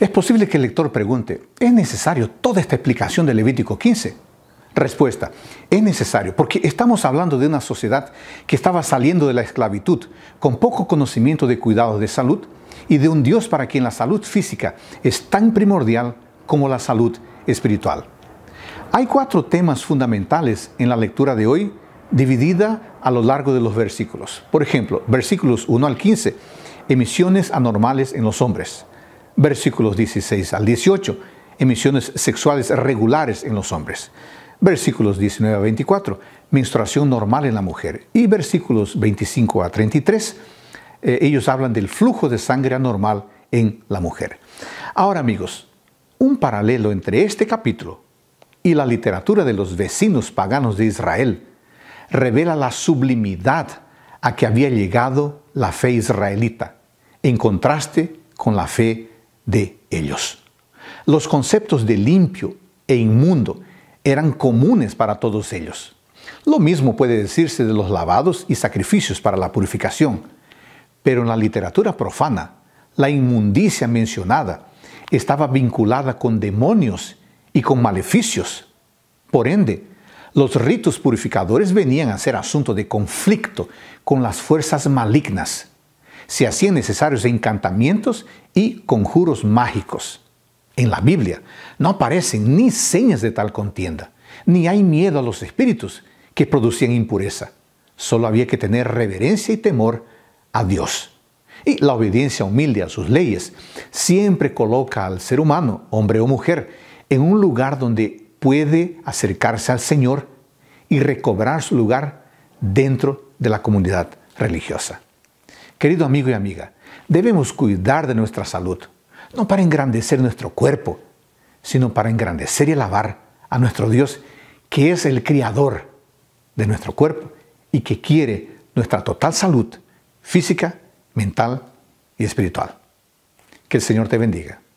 Es posible que el lector pregunte, ¿es necesario toda esta explicación del Levítico 15? Respuesta, es necesario porque estamos hablando de una sociedad que estaba saliendo de la esclavitud con poco conocimiento de cuidados de salud y de un Dios para quien la salud física es tan primordial como la salud espiritual. Hay cuatro temas fundamentales en la lectura de hoy dividida a lo largo de los versículos. Por ejemplo, versículos 1 al 15, emisiones anormales en los hombres versículos 16 al 18, emisiones sexuales regulares en los hombres, versículos 19 a 24, menstruación normal en la mujer y versículos 25 a 33, eh, ellos hablan del flujo de sangre anormal en la mujer. Ahora amigos, un paralelo entre este capítulo y la literatura de los vecinos paganos de Israel revela la sublimidad a que había llegado la fe israelita, en contraste con la fe de ellos. Los conceptos de limpio e inmundo eran comunes para todos ellos. Lo mismo puede decirse de los lavados y sacrificios para la purificación, pero en la literatura profana, la inmundicia mencionada estaba vinculada con demonios y con maleficios. Por ende, los ritos purificadores venían a ser asunto de conflicto con las fuerzas malignas se hacían necesarios encantamientos y conjuros mágicos. En la Biblia no aparecen ni señas de tal contienda, ni hay miedo a los espíritus que producían impureza. Solo había que tener reverencia y temor a Dios. Y la obediencia humilde a sus leyes siempre coloca al ser humano, hombre o mujer, en un lugar donde puede acercarse al Señor y recobrar su lugar dentro de la comunidad religiosa. Querido amigo y amiga, debemos cuidar de nuestra salud, no para engrandecer nuestro cuerpo, sino para engrandecer y alabar a nuestro Dios, que es el creador de nuestro cuerpo y que quiere nuestra total salud física, mental y espiritual. Que el Señor te bendiga.